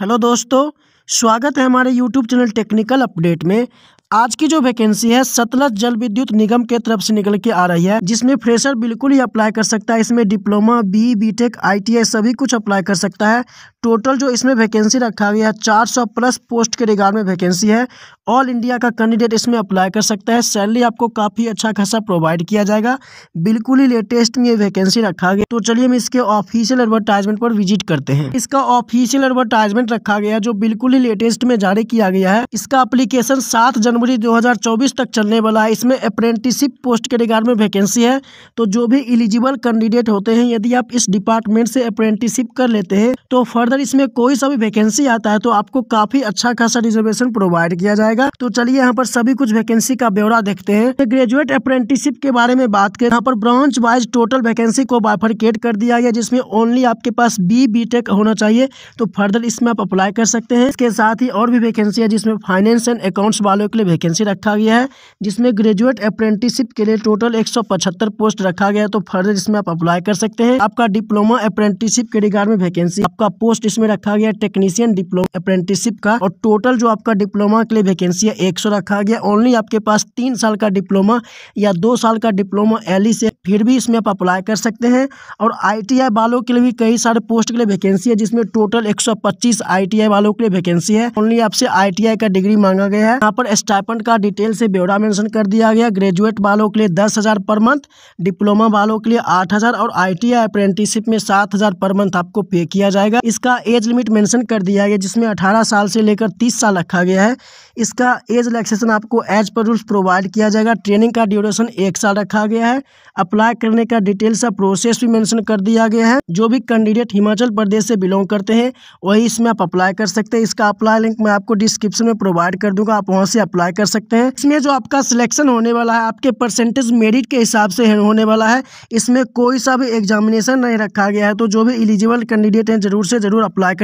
hello दोस्तों स्वागत है हमारे यूट्यूब चैनल टेक्निकल अपडेट में आज की जो वैकेंसी है सतलज जल विद्युत निगम के तरफ से निकल के आ रही है जिसमें फ्रेशर बिल्कुल ही अप्लाई कर सकता है इसमें डिप्लोमा बी बीटेक आईटीआई सभी कुछ अप्लाई कर सकता है टोटल जो इसमें वैकेंसी रखा गया है 400 प्लस पोस्ट के रिगार्ड में वैकेंसी है ऑल इंडिया का कैंडिडेट इसमें अप्लाई कर सकता है सैलरी आपको काफ़ी अच्छा खासा प्रोवाइड किया जाएगा बिल्कुल ही लेटेस्ट में ये वैकेंसी रखा गया तो चलिए हम इसके ऑफिशियल एडवर्टाइजमेंट पर विजिट करते हैं इसका ऑफिशियल एडवर्टाइजमेंट रखा गया जो बिल्कुल बिल्कुल ही लेटेस्ट में जारी किया गया है इसका अप्लीकेशन सात जनवरी दो तक चलने वाला है इसमें अप्रेंटिसिप पोस्ट के रिगार्ड में वैकेंसी है तो जो भी इलिजिबल कैंडिडेट होते हैं यदि आप इस डिपार्टमेंट से अप्रेंटिसिप कर लेते हैं तो फर्दर इसमें कोई सा भी वैकेंसी आता है तो आपको काफी अच्छा खासा रिजर्वेशन प्रोवाइड किया जाएगा तो चलिए यहाँ पर सभी कुछ वैकेंसी का ब्यौरा देखते हैं ग्रेजुएट तो अप्रेंटिसिप के बारे में बात करें यहाँ पर ब्रांच वाइज टोटल वैकेंसी को बाइफरकेट कर दिया गया जिसमें ओनली आपके पास बी बी होना चाहिए तो फर्दर इसमें आप अप्लाई कर सकते हैं इसके साथ ही और भी वैकेंसी है जिसमें फाइनेंस एंड अकाउंट्स वालों के लिए वैकेंसी रखा गया है जिसमें ग्रेजुएट अप्रेंटिसिप के लिए टोटल एक पोस्ट रखा गया है तो फर्दर इसमें आप अप्लाई कर सकते हैं आपका डिप्लोमा अप्रेंटिसिप के रिगार्ड में वैकेंसी आपका पोस्ट इसमें रखा गया टेक्नीशियन डिप्लोमा अप्रेंटिसिप का और टोटल जो आपका डिप्लोमा के लिए वैकेंसी है एक रखा गया ओनली आपके पास तीन साल का डिप्लोमा या दो साल का डिप्लोमा एलिस e से फिर भी इसमें आप अप्लाई कर सकते हैं और आई वालों के लिए भी कई सारे पोस्ट के लिए वैकेंसी है जिसमें टोटल एक सौ वालों के लिए वैकेंसी वैकेंसी है ओनली आपसे आईटीआई का डिग्री मांगा गया है यहाँ पर स्टाइपेंट का डिटेल से ब्यौरा मेंशन कर दिया गया ग्रेजुएट वालों के लिए दस हज़ार पर मंथ डिप्लोमा वालों के लिए आठ हज़ार और आई टी अप्रेंटिसशिप में सात हज़ार पर मंथ आपको पे किया जाएगा इसका एज लिमिट मेंशन कर दिया गया जिसमें अठारह साल से लेकर तीस साल रखा गया है इसका एज रिलैक्सेशन आपको एज पर रूल्स प्रोवाइड किया जाएगा ट्रेनिंग का ड्यूरेशन एक साल रखा गया है अप्लाई करने का डिटेल सा प्रोसेस भी मेंशन कर दिया गया है जो भी कैंडिडेट हिमाचल प्रदेश से बिलोंग करते हैं वही इसमें आप अप्लाई कर सकते हैं इसका इसका अप्लाई लिंक मैं आपको डिस्क्रिप्शन में प्रोवाइड कर दूंगा आप वहाँ से अप्लाई कर सकते हैं इसमें जो आपका सिलेक्शन होने वाला है आपके परसेंटेज मेरिट के हिसाब से होने वाला है इसमें कोई सा भी एग्जामिनेशन नहीं रखा गया है तो जो भी एलिजिबल कैंडिडेट हैं जरूर से जरूर अप्लाई करिए